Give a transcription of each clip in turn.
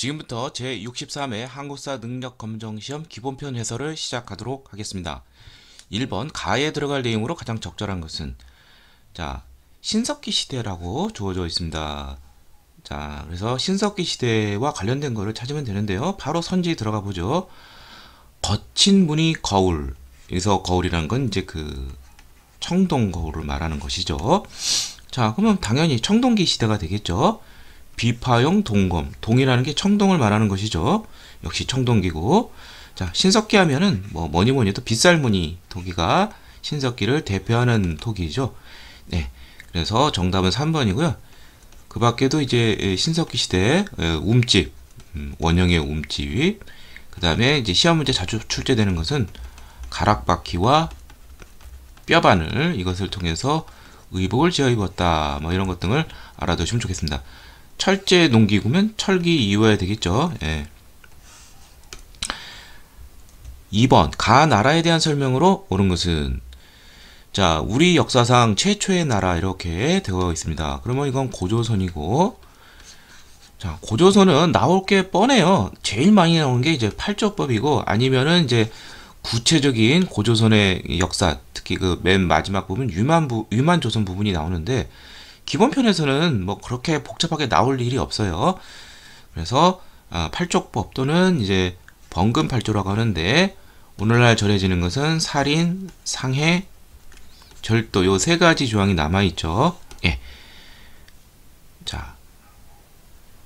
지금부터 제63회 한국사 능력 검정 시험 기본편 해설을 시작하도록 하겠습니다. 1번 가에 들어갈 내용으로 가장 적절한 것은 자, 신석기 시대라고 주어져 있습니다. 자, 그래서 신석기 시대와 관련된 것을 찾으면 되는데요. 바로 선지 들어가 보죠. 거친 문이 거울. 그래서 거울이란 건 이제 그 청동 거울을 말하는 것이죠. 자, 그러면 당연히 청동기 시대가 되겠죠. 비파형 동검, 동이라는 게 청동을 말하는 것이죠. 역시 청동기고 자 신석기 하면은 뭐 뭐니 뭐니 해도 빗살무늬 토기가 신석기를 대표하는 토기죠. 네, 그래서 정답은 3번이고요. 그 밖에도 이제 신석기 시대 움집, 음, 원형의 움집, 그 다음에 이제 시험 문제 자주 출제되는 것은 가락바퀴와 뼈바늘 이것을 통해서 의복을 지어 입었다 뭐 이런 것 등을 알아두시면 좋겠습니다. 철제 농기구면 철기 이어야 되겠죠. 예. 2번 가 나라에 대한 설명으로 옳은 것은 자 우리 역사상 최초의 나라 이렇게 되어 있습니다. 그러면 이건 고조선이고 자 고조선은 나올 게 뻔해요. 제일 많이 나오는 게 이제 팔조법이고 아니면은 이제 구체적인 고조선의 역사 특히 그 맨 마지막 부분 유만 부, 유만 조선 부분이 나오는데 기본편에서는 뭐 그렇게 복잡하게 나올 일이 없어요. 그래서 아, 팔족법 또는 이제 번금 팔조라고 하는데 오늘날 전해지는 것은 살인, 상해, 절도 요 세 가지 조항이 남아 있죠. 예. 자.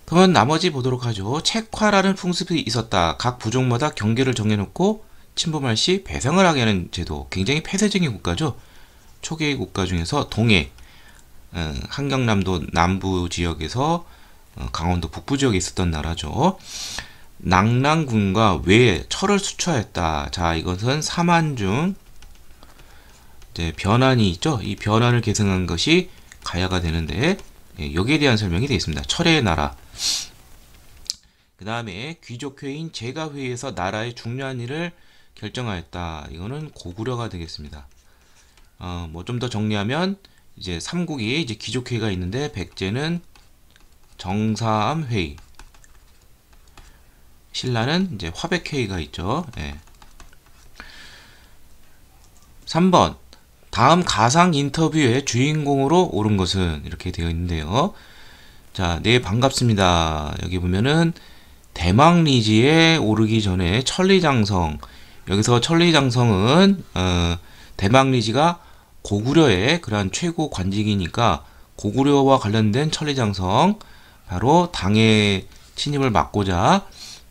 그러면 나머지 보도록 하죠. 책화라는 풍습이 있었다. 각 부족마다 경계를 정해놓고 침범할 시 배상을 하게 하는 제도. 굉장히 폐쇄적인 국가죠. 초기 국가 중에서 동해, 예, 한경남도 남부 지역에서 어, 강원도 북부 지역에 있었던 나라죠. 낙랑군과 왜 철을 수처했다. 자, 이것은 사만중 이제 변환이 있죠. 이 변환을 계승한 것이 가야가 되는데 예, 여기에 대한 설명이 되어 있습니다. 철의 나라. 그 다음에 귀족회인 제가회의에서 나라의 중요한 일을 결정하였다. 이거는 고구려가 되겠습니다. 어, 뭐 좀 더 정리하면 이제 삼국이 이제 귀족회의가 있는데 백제는 정사암회의 신라는 이제 화백회의가 있죠. 예. 3번 다음 가상 인터뷰의 주인공으로 오른 것은 이렇게 되어 있는데요. 자, 네 반갑습니다. 여기 보면은 대망리지에 오르기 전에 천리장성 여기서 천리장성은 어, 대망리지가 고구려의 그러한 최고 관직이니까 고구려와 관련된 천리장성 바로 당의 침입을 막고자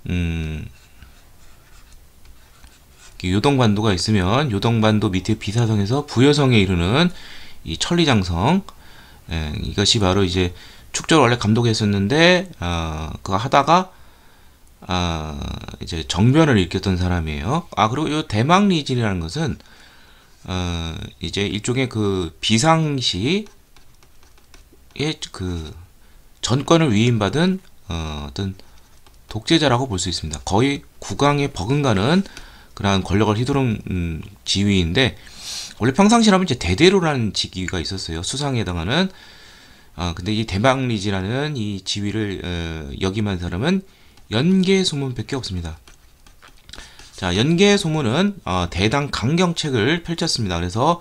음 요동반도가 있으면 요동반도 밑에 비사성에서 부여성에 이르는 이 천리장성 예, 이것이 바로 이제 축적를 원래 감독했었는데 어, 그거 하다가 아, 어, 이제 정변을 일으켰던 사람이에요. 아 그리고 요 대망리진이라는 것은 어, 이제 일종의 그 비상시의 그 전권을 위임받은 어, 어떤 독재자라고 볼 수 있습니다. 거의 국왕의 버금가는 그러한 권력을 휘두른 음, 지위인데 원래 평상시라면 이제 대대로라는 직위가 있었어요. 수상에 해당하는 아 근데 이 대망리지라는 이 지위를 어, 역임한 사람은 연개 소문밖에 없습니다. 자, 연계 소문은 어, 대당 강경책을 펼쳤습니다. 그래서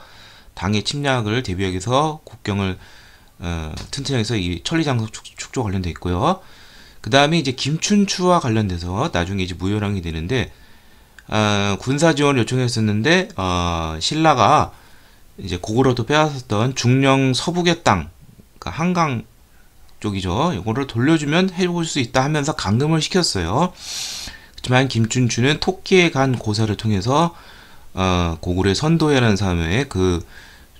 당의 침략을 대비하기 위해서 국경을 어, 튼튼하게 해서 이 천리장석 축, 조 관련돼 있고요. 그 다음에 이제 김춘추와 관련돼서 나중에 이제 무효랑이 되는데 어, 군사 지원을 요청했었는데 어, 신라가 이제 고구려도 빼앗았던 중령 서북의 땅, 그러니까 한강 쪽이죠. 이거를 돌려주면 해볼 수 있다 하면서 감금을 시켰어요. 하지만 김춘추는 토끼에 간 고사를 통해서 어, 고구려 선도해라는 사람의 그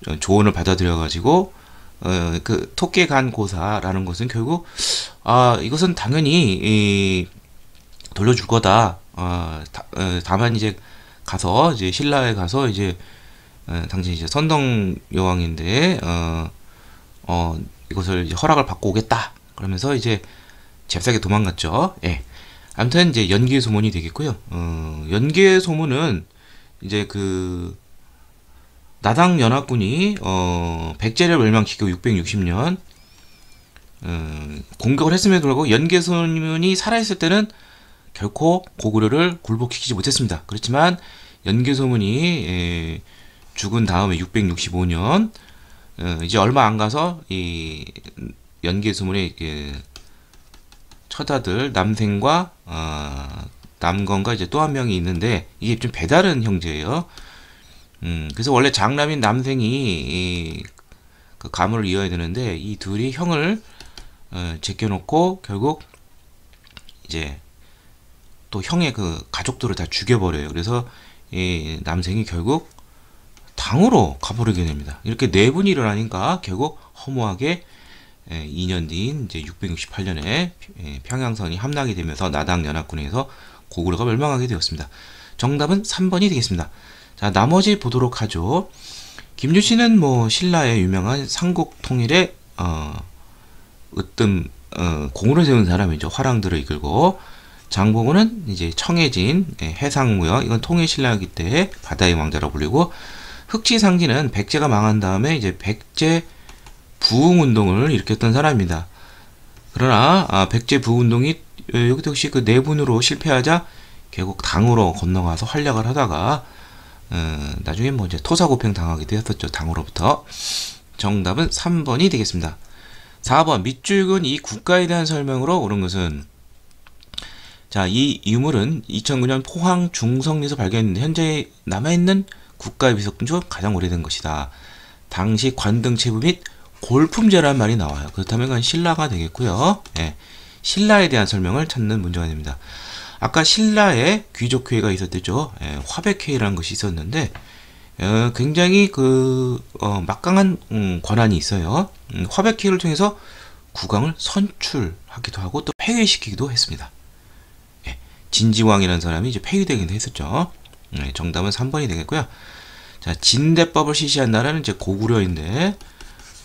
어, 조언을 받아들여 가지고 어, 그 토끼에 간 고사라는 것은 결국 아 이것은 당연히 이, 돌려줄 거다. 어, 다, 어, 다만 이제 가서 이제 신라에 가서 이제 어, 당신 이제 선덕 여왕인데 어, 어 이것을 허락을 받고 오겠다. 그러면서 이제 잽싸게 도망갔죠. 예. 아무튼 이제 연계 소문이 되겠고요. 어, 연계 소문은 이제 그 나당 연합군이 어, 백제를 멸망시키고 660년 어, 공격을 했음에도 불구하고 연계 소문이 살아있을 때는 결코 고구려를 굴복시키지 못했습니다. 그렇지만 연계 소문이 에, 예, 죽은 다음에 665년 어, 이제 얼마 안 가서 이 연계 소문의 처자들 남생과 어, 남건과 이제 또 한 명이 있는데 이게 좀 배다른 형제예요. 음, 그래서 원래 장남인 남생이 그 가문을 이어야 되는데 이 둘이 형을 어, 제껴놓고 결국 이제 또 형의 그 가족들을 다 죽여버려요. 그래서 이 남생이 결국 당으로 가버리게 됩니다. 이렇게 네 분이 일어나니까 결국 허무하게 예, 2년 뒤인 이제 668년에 예, 평양선이 함락이 되면서 나당 연합군에서 고구려가 멸망하게 되었습니다. 정답은 3번이 되겠습니다. 자, 나머지 보도록 하죠. 김유신은 뭐 신라의 유명한 삼국 통일의 어, 으뜸 어, 공으로 세운 사람이죠. 화랑들을 이끌고 장보고는 이제 청해진 예, 해상무여 이건 통일신라기 때 바다의 왕자라 고 불리고 흑지상진은 백제가 망한 다음에 이제 백제 부흥운동을 일으켰던 사람입니다. 그러나 아, 백제 부흥운동이 여기도 역시 그 내분으로 실패하자 결국 당으로 건너가서 활약을 하다가 음, 나중에 뭐 이제 토사고팽 당하게 되었었죠. 당으로부터. 정답은 3번이 되겠습니다. 4번 밑줄근 이 국가에 대한 설명으로 옳은 것은 자, 이 유물은 2009년 포항 중성리에서 발견했는데 현재 남아있는 국가의 비석중 가장 오래된 것이다. 당시 관등 체부 및 골품제란 말이 나와요. 그렇다면 이건 신라가 되겠고요. 예, 신라에 대한 설명을 찾는 문제가 됩니다. 아까 신라에 귀족회의가 있었대죠. 예, 화백회의라는 것이 있었는데 어, 굉장히 그 어, 막강한 음, 권한이 있어요. 음, 화백회의를 통해서 국왕을 선출하기도 하고 또 폐위시키기도 했습니다. 예, 진지왕이라는 사람이 이제 폐위되기도 했었죠. 음, 예, 정답은 3번이 되겠고요. 자, 진대법을 실시한 나라는 이제 고구려인데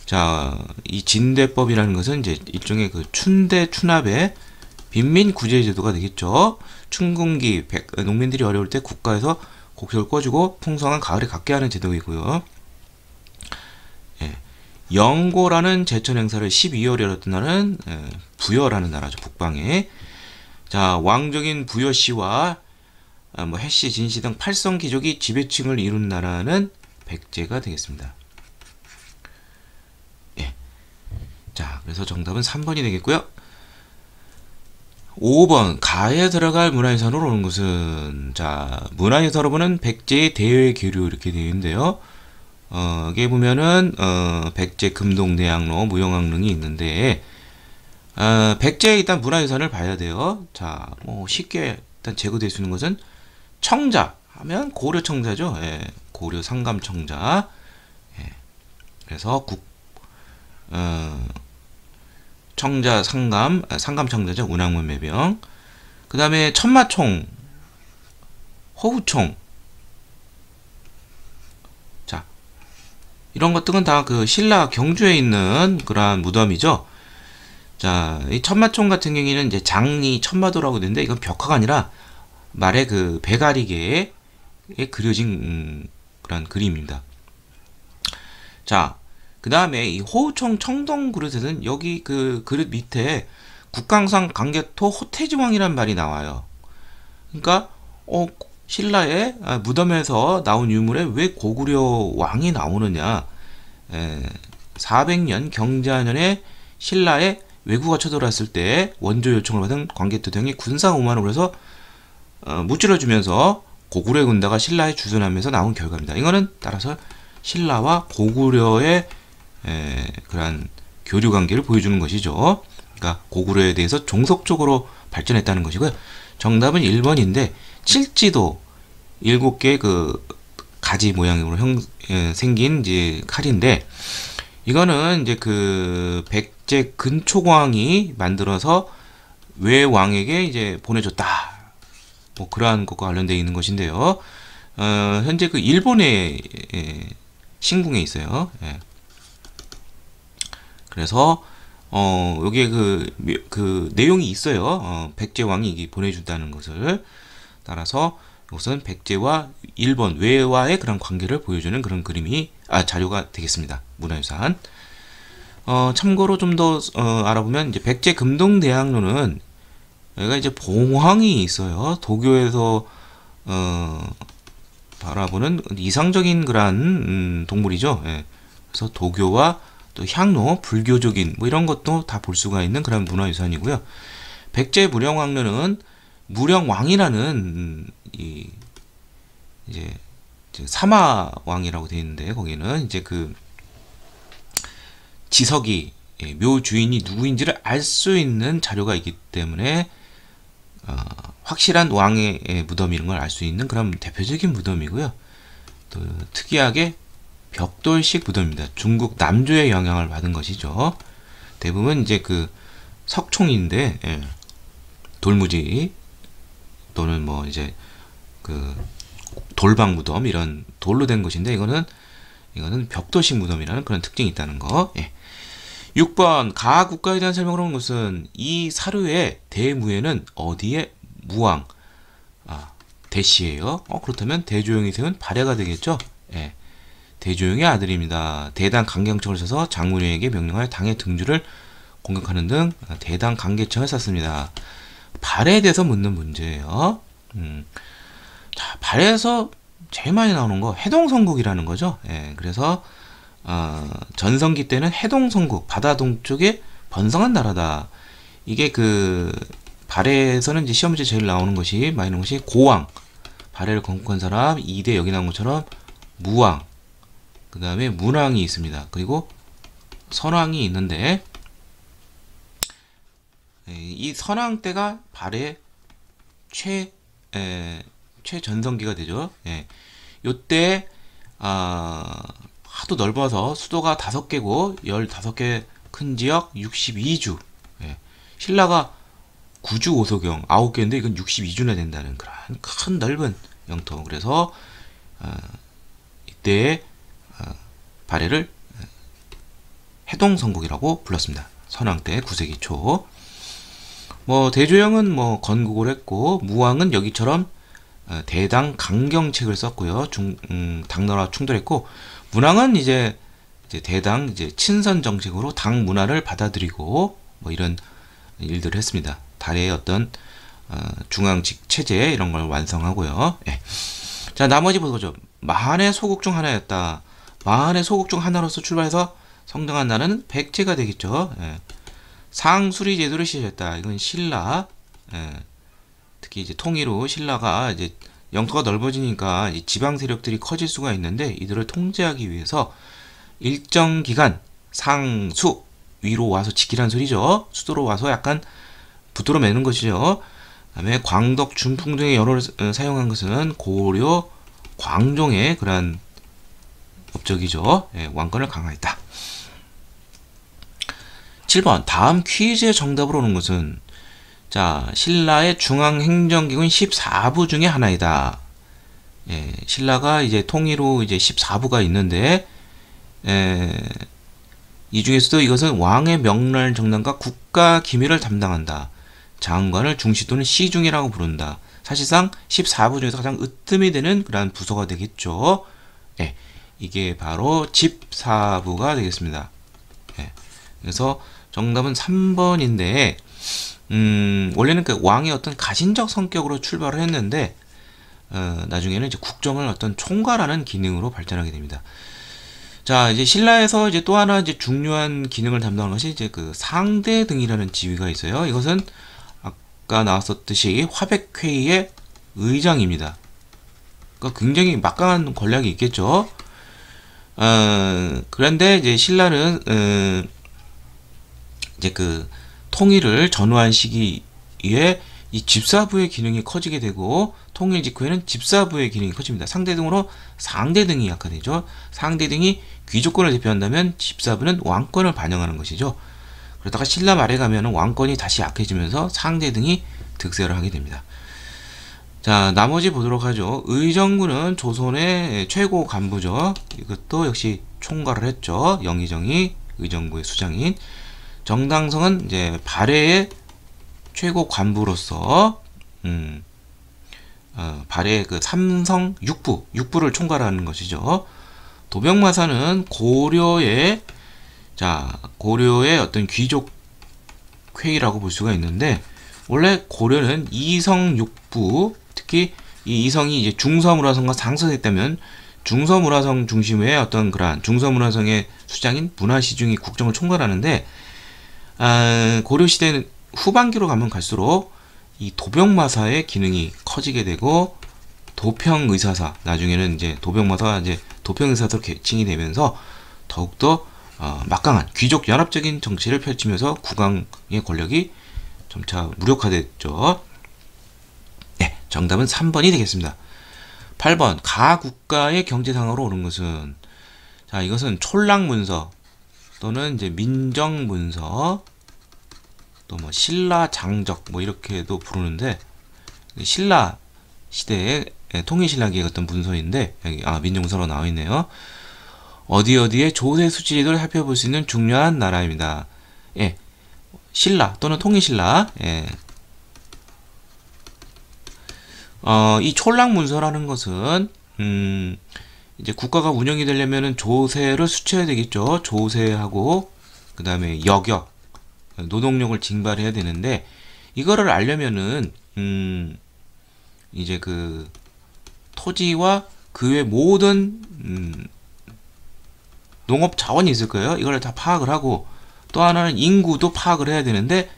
자, 이 진대법이라는 것은 이제 일종의 그 춘대 춘합의 빈민 구제 제도가 되겠죠. 춘궁기 백, 어, 농민들이 어려울 때 국가에서 곡식을 꺼주고 풍성한 가을을 갖게 하는 제도이고요. 예. 영고라는 제천 행사를 12월에 열었던 날은 예, 부여라는 나라죠. 북방에. 자, 왕족인 부여씨와 아, 어, 뭐 해씨, 진씨 등 팔성 귀족이 지배층을 이룬 나라는 백제가 되겠습니다. 자, 그래서 정답은 3번이 되겠고요. 5번 가에 들어갈 문화유산으로 오는 곳은 자 문화유산으로 보는 백제 대외교류 이렇게 되어 있는데요. 어, 이게 보면은 어, 백제 금동대학로 무용왕릉이 있는데 어, 백제 일단 문화유산을 봐야 돼요. 자, 뭐 쉽게 일단 제거될 수 있는 것은 청자 하면 고려 청자죠. 예, 고려 상감 청자. 예, 그래서 국 어, 청자 상감, 아, 상감 청자죠. 운항문 매병. 그 다음에 천마총, 허우총. 자, 이런 것들은 다 그 신라 경주에 있는 그러한 무덤이죠. 자, 이 천마총 같은 경우에는 이제 장리 천마도라고 되는데 이건 벽화가 아니라 말의 그 배가리개에 그려진 음, 그런 그림입니다. 자, 그 다음에 이 호우청 청동 그릇에는 여기 그 그릇 밑에 국강산 강개토 호태지왕이란 말이 나와요. 그러니까 어, 신라의 아, 무덤에서 나온 유물에 왜 고구려 왕이 나오느냐? 에, 400년 경자년에 신라의 외구가 쳐들어왔을 때 원조 요청을 받은 광개토 등이 군사 오만으 해서 어, 무찌러 주면서 고구려 군대가 신라에 주둔하면서 나온 결과입니다. 이거는 따라서 신라와 고구려의 에, 예, 그러한 교류 관계를 보여주는 것이죠. 그러니까 고구려에 대해서 종속적으로 발전했다는 것이고요. 정답은 1번인데 칠지도 7개 그 가지 모양으로 형, 에, 예, 생긴 이제 칼인데 이거는 이제 그 백제 근초광이 만들어서 외왕에게 이제 보내줬다. 뭐 그러한 것과 관련되어 있는 것인데요. 어, 현재 그 일본의 에, 예, 신궁에 있어요. 예. 그래서 어, 여기에 그, 그 내용이 있어요. 어, 백제왕이 보내준다는 것을. 따라서 이것은 백제와 일본 외와의 그런 관계를 보여주는 그런 그림이, 아, 자료가 되겠습니다. 문화유산. 어, 참고로 좀더 어, 알아보면 이제 백제 금동대학로는 여기가 이제 봉황이 있어요. 도교에서 어, 바라보는 이상적인 그런 음, 동물이죠. 예. 그래서 도교와 또 향로, 불교적인 뭐 이런 것도 다 볼 수가 있는 그런 문화유산이고요. 백제 무령왕릉은 무령왕이라는 이 이제 사마왕이라고 되어 있는데 거기는 이제 그 지석이 예, 묘 주인이 누구인지를 알 수 있는 자료가 있기 때문에 어, 확실한 왕의 무덤 이런 걸 알 수 있는 그런 대표적인 무덤이고요. 또 특이하게 벽돌식 부도입니다. 중국 남조의 영향을 받은 것이죠. 대부분 이제 그 석총인데 예. 돌무지 또는 뭐 이제 그 돌방 무덤 이런 돌로 된 것인데 이거는 이거는 벽돌식 무덤이라는 그런 특징이 있다는 거. 예. 6번 가 국가에 대한 설명을 하는 것은 이 사료의 대무에는 어디에 무왕 아 대시예요. 어 그렇다면 대조영이 세운 발해가 되겠죠. 예. 대조영의 아들입니다. 대당 강경청을 써서 장문영에게 명령하여 당의 등주를 공격하는 등 대당 강계청을 썼습니다 발에 대해서 묻는 문제예요. 음. 자, 발에서 제일 많이 나오는 거 해동성국이라는 거죠. 예, 그래서 어, 전성기 때는 해동성국, 바다 동쪽에 번성한 나라다. 이게 그 발해에서는 이제 시험지 제일 나오는 것이 많이 나오는 것이 고왕, 발해를 건국한 사람, 이대 여기 나온 것처럼 무왕, 그 다음에 문항이 있습니다. 그리고 선항이 있는데 예, 이선항 때가 발의 최 에, 예, 최전성기가 되죠. 예. 요때 아, 하도 넓어서 수도가 다섯 개고 열다섯 개 큰 지역 62주. 예. 신라가 9주 오소경 9개인데 이건 62주나 된다는 그런 큰 넓은 영토. 그래서 아, 이때 발해를 해동성국이라고 불렀습니다. 선왕 때 9세기 초. 뭐 대조영은 뭐 건국을 했고 무왕은 여기처럼 대당 강경책을 썼고요. 중 음, 당나라 충돌했고 문왕은 이제, 이제 대당 이제 친선 정책으로 당 문화를 받아들이고 뭐 이런 일들을 했습니다. 달의 어떤 어, 중앙직 체제 이런 걸 완성하고요. 예. 자 나머지 보죠. 만의 소국 중 하나였다. 마의 소국 중 하나로서 출발해서 성장한 나는 백제가 되겠죠. 예. 상수리 제도를 시작했다. 이건 신라. 예. 특히 이제 통일후 신라가 이제 영토가 넓어지니까 지방 세력들이 커질 수가 있는데 이들을 통제하기 위해서 일정 기간 상수 위로 와서 지키란 소리죠. 수도로 와서 약간 붙들어 매는 것이죠. 그다음에 광덕, 중풍 등의 여론을 어, 사용한 것은 고려, 광종의 그러 법적이죠. 예, 왕권을 강화했다. 7번 다음 퀴즈의 정답으로 오는 것은 자 신라의 중앙행정기관 14부 중의 하나이다. 예, 신라가 이제 통일후 이제 14부가 있는데 예, 이 중에서도 이것은 왕의 명랄 정당과 국가 기밀을 담당한다. 장관을 중시 또는 시중이라고 부른다. 사실상 14부 중에서 가장 으뜸이 되는 그러 부서가 되겠죠. 예, 이게 바로 집사부가 되겠습니다. 예. 그래서 정답은 3번인데 음, 원래는 그 왕의 어떤 가신적 성격으로 출발을 했는데 어, 나중에는 이제 국정을 어떤 총괄하는 기능으로 발전하게 됩니다. 자, 이제 신라에서 이제 또 하나 이제 중요한 기능을 담당하 것이 이제 그 상대 등이라는 지위가 있어요. 이것은 아까 나왔었듯이 화백회의의 의장입니다. 그러니까 굉장히 막강한 권력이 있겠죠. 어, 그런데 이제 신라는 어, 이제 그 통일을 전후한 시기에 이 집사부의 기능이 커지게 되고 통일 직후에는 집사부의 기능이 커집니다. 상대등으로 상대등이 약화되죠. 상대등이 귀족권을 대표한다면 집사부는 왕권을 반영하는 것이죠. 그러다가 신라 말에 가면 왕권이 다시 약해지면서 상대등이 득세를 하게 됩니다. 자 나머지 보도록 하죠 의정부는 조선의 최고 간부죠 이것도 역시 총괄을 했죠 영의정이 의정부의 수장인 정당성은 이제 발해의 최고 간부로서 음, 어, 발해의 그 삼성 육부 육부를 총괄하는 것이죠 도병마사는 고려의 자 고려의 어떤 귀족 회의라고 볼 수가 있는데 원래 고려는 이성육부 특히 이 이성이 이제 중서물화성과 상선했다면 중서물화성 중심의 어떤 그러한 중서물화성의 수장인 문화시중이 국정을 총괄하는데 아, 고려시대 후반기로 가면 갈수록 이 도병마사의 기능이 커지게 되고 도평의사사 나중에는 이제 도병마사가 이제 도평의사사로 개칭이 되면서 더욱더 어, 막강한 귀족 연합적인 정치를 펼치면서 국왕의 권력이 점차 무력화됐죠. 정답은 3번이 되겠습니다. 8번 가국가의 경제 상으로 오른 것은 자 이것은 촐랑 문서 또는 이제 민정 문서 또 뭐 신라 장적 뭐 이렇게도 부르는데 신라 시대의 예, 통일신라기의 어떤 문서인데 여기 아 민정서로 나와 있네요. 어디 어디에 조세 수치를 살펴볼 수 있는 중요한 나라입니다. 예, 신라 또는 통일신라 예, 어, 이촐락 문서라는 것은 음, 이제 국가가 운영이 되려면은 조세를 수취해야 되겠죠. 조세하고 그 다음에 여격, 노동력을 징발해야 되는데 이거를 알려면은 음, 이제 그 토지와 그 외 모든 음, 농업 자원이 있을 거예요. 이걸 다 파악을 하고 또 하나는 인구도 파악을 해야 되는데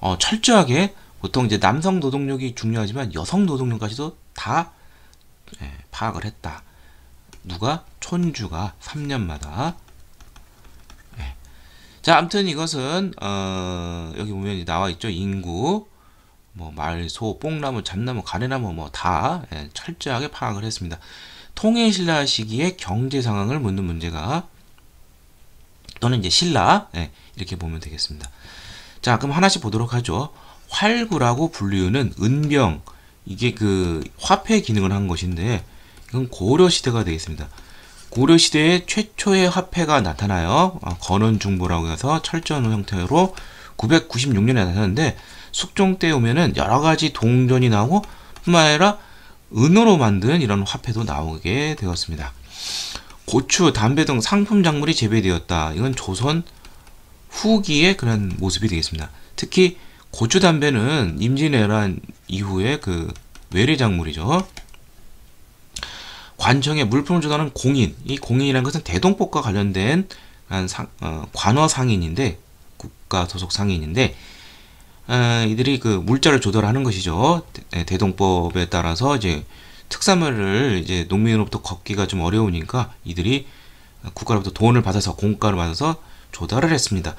어, 철저하게 보통 이제 남성 노동력이 중요하지만 여성 노동력까지도 다 예, 파악을 했다. 누가? 촌주가 3년마다. 예. 자, 아튼 이것은 어, 여기 보면 나와 있죠. 인구, 뭐 말, 소, 뽕나무, 잡나무, 가래나무 뭐다 예, 철저하게 파악을 했습니다. 통일 신라 시기의 경제 상황을 묻는 문제가 또는 이제 신라 예, 이렇게 보면 되겠습니다. 자, 그럼 하나씩 보도록 하죠. 팔구라고 불리우는 은병 이게 그 화폐 기능을 한 것인데 이건 고려 시대가 되겠습니다. 고려 시대에 최초의 화폐가 나타나요. 어, 건원 중보라고 해서 철전호 형태로 996년에 나타났는데 숙종 때 오면은 여러 가지 동전이 나오고 뿐만 아니라 은으로 만든 이런 화폐도 나오게 되었습니다. 고추, 담배 등 상품 작물이 재배되었다. 이건 조선 후기의 그런 모습이 되겠습니다. 특히 고추 담배는 임진왜란 이후에 그 외래작물이죠. 관청에 물품을 주다는 공인. 이 공인이라는 것은 대동법과 관련된 상, 어, 관어 상인인데 국가 소속 상인인데 어, 이들이 그 물자를 조달하는 것이죠. 대, 대동법에 따라서 이제 특산물을 이제 농민으로부터 걷기가 좀 어려우니까 이들이 국가로부터 돈을 받아서 공가를 받아서 조달을 했습니다.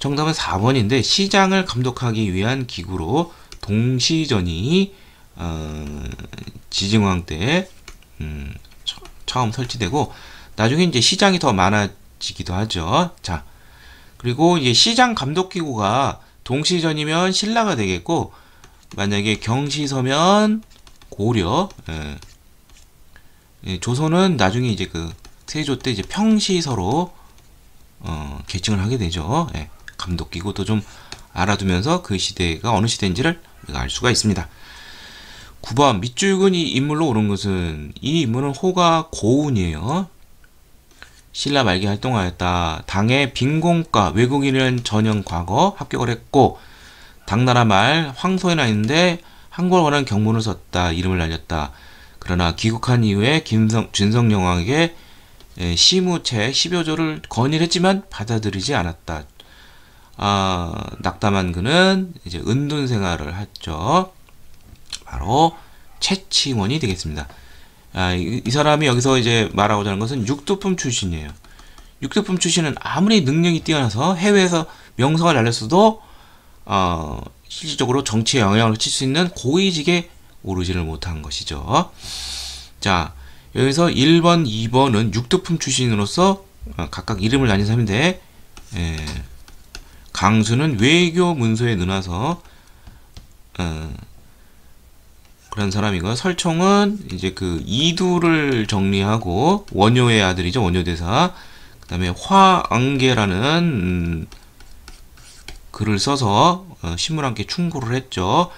정답은 4번인데 시장을 감독하기 위한 기구로 동시전이 어, 지중왕 때 음, 처음 설치되고 나중에 이제 시장이 더 많아지기도 하죠. 자 그리고 이제 시장 감독 기구가 동시전이면 신라가 되겠고 만약에 경시서면 고려 예. 예, 조선은 나중에 이제 그 세조 때 이제 평시서로 어, 개칭을 하게 되죠. 예. 감독 기구도 좀 알아두면서 그 시대가 어느 시대인지를 우리가 알 수가 있습니다. 9번 밑줄근이 인물로 오른 것은 이 인물은 호가 고운이에요. 신라 말기 활동하였다. 당의 빈공과 외국인은 전형 과거 합격을 했고 당나라 말 황소에 나 있는데 한국어 관한 경문을 썼다. 이름을 날렸다. 그러나 귀국한 이후에 김성, 준성영왕에게 시무책 10여조를 건의했지만 받아들이지 않았다. 아, 낙담한 그는 이제 은둔 생활을 했죠. 바로 채치원이 되겠습니다. 아, 이, 이, 사람이 여기서 이제 말하고자 하는 것은 육두품 출신이에요. 육두품 출신은 아무리 능력이 뛰어나서 해외에서 명성을 날렸어도 어, 실질적으로 정치에 영향을 칠 수 있는 고위직에 오르지를 못한 것이죠. 자, 여기서 1번, 2번은 육두품 출신으로서 어, 각각 이름을 나뉜 사람인데 예, 강수는 외교 문서에 넣어서 어, 그런 사람이고 설총은 이제 그 이두를 정리하고 원효의 아들이죠 원효대사 그 다음에 화앙계라는 음, 글을 써서 어, 신문왕께 충고를 했죠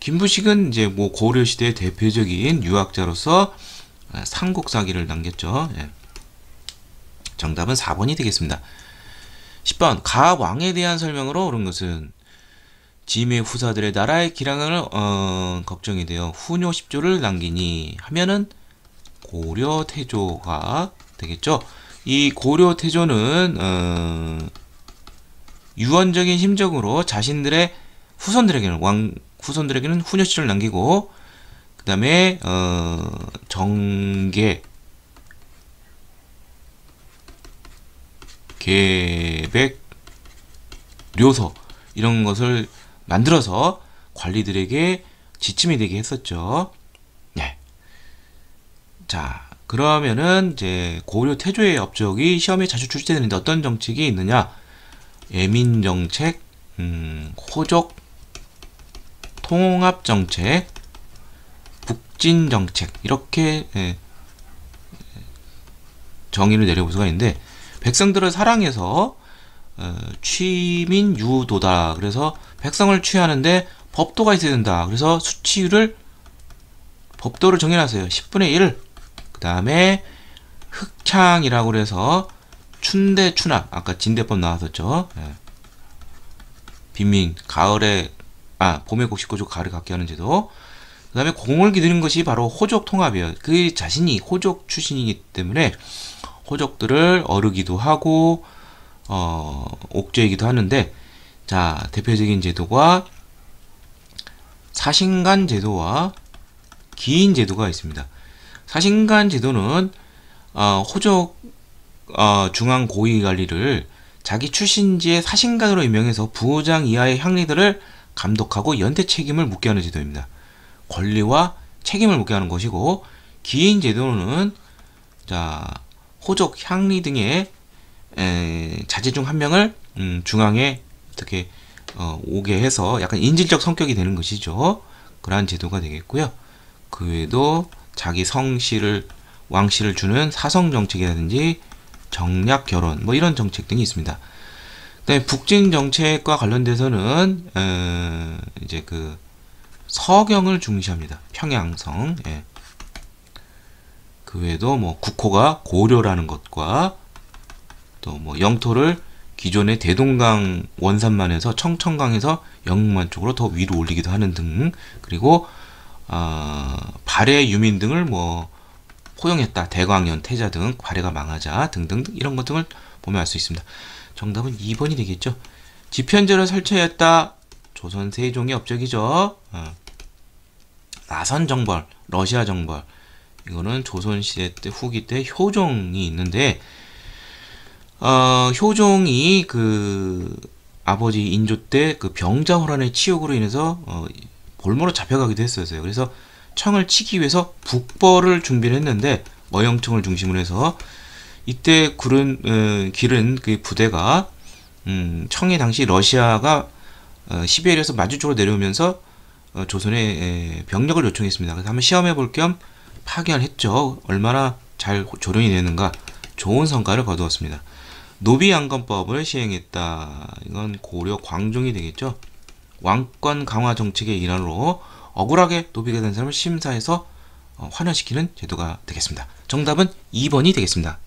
김부식은 이제 뭐 고려시대의 대표적인 유학자로서 아, 삼국사기를 남겼죠 예. 정답은 4번이 되겠습니다 10번 가 왕에 대한 설명으로 옳은 것은 짐의 후사들의 나라의 기량을 어, 걱정이 되어 후요 10조를 남기니 하면은 고려 태조가 되겠죠. 이 고려 태조는 어, 유언적인 심적으로 자신들의 후손들에게는 왕 후손들에게는 후녀1조를 남기고 그 다음에 어, 정계 계획, 료서 이런 것을 만들어서 관리들에게 지침이 되게 했었죠. 네. 자, 그러면은 이제 고려 태조의 업적이 시험에 자주 출제되는데 어떤 정책이 있느냐? 예민 정책, 음, 호적, 통합 정책, 북진 정책 이렇게 예, 정의를 내려볼 수가 있는데 백성들을 사랑해서 어, 취민 유도다. 그래서 백성을 취하는데 법도가 있어야 된다. 그래서 수치율을 법도를 정해놨어요. 10분의 1. 그 다음에 흑창이라고 그서 춘대 춘학. 아까 진대법 나왔었죠. 예. 빈민 가을에 아 봄에 곡식 고조 가을에 갖게 하는 제도. 그 다음에 공을 기르는 것이 바로 호족 통합이에요. 그 자신이 호족 출신이기 때문에 호적들을 어르기도 하고 어, 옥죄이기도 하는데 자 대표적인 제도가 사신간 제도와 기인 제도가 있습니다. 사신간 제도는 어, 호적 어, 중앙 고위 관리를 자기 출신지의 사신간으로 임명해서 부호장 이하의 향리들을 감독하고 연대 책임을 묻게 하는 제도입니다. 권리와 책임을 묻게 하는 것이고 기인 제도는 자 호족, 향리 등의 에, 자제 중 한 명을 음, 중앙에 어떻게 어, 오게 해서 약간 인질적 성격이 되는 것이죠. 그러한 제도가 되겠고요. 그 외에도 자기 성씨를 왕씨를 주는 사성 정책이라든지 정략 결혼 뭐 이런 정책 등이 있습니다. 그다음에 북진 정책과 관련돼서는 에, 이제 그 서경을 중시합니다. 평양성. 예. 그 외에도 뭐 국호가 고려라는 것과 또 뭐 영토를 기존의 대동강 원산만에서 청천강에서 영만 쪽으로 더 위로 올리기도 하는 등 그리고 어, 발해 유민 등을 뭐 포용했다 대광연 태자 등 발해가 망하자 등등 이런 것 등을 보면 알 수 있습니다. 정답은 2번이 되겠죠. 지편제를 설치했다 조선 세종의 업적이죠. 어. 나선 정벌, 러시아 정벌, 이거는 조선시대 때 후기 때 효종이 있는데 어, 효종이 그 아버지 인조 때 그 병자호란의 치욕으로 인해서 어, 볼모로 잡혀가기도 했었어요. 그래서 청을 치기 위해서 북벌을 준비를 했는데 어영청을 중심으로 해서 이때 구른 어, 기른 그 부대가 음, 청이 당시 러시아가 어, 시베리아에서 마주 쪽으로 내려오면서 어, 조선에 에, 병력을 요청했습니다. 그래서 한번 시험해 볼겸 타결했죠. 얼마나 잘 조련이 되는가 좋은 성과를 거두었습니다. 노비양건법을 시행했다. 이건 고려 광종이 되겠죠. 왕권 강화 정책의 일환으로 억울하게 노비가 된 사람을 심사해서 어, 환원시키는 제도가 되겠습니다. 정답은 2번이 되겠습니다.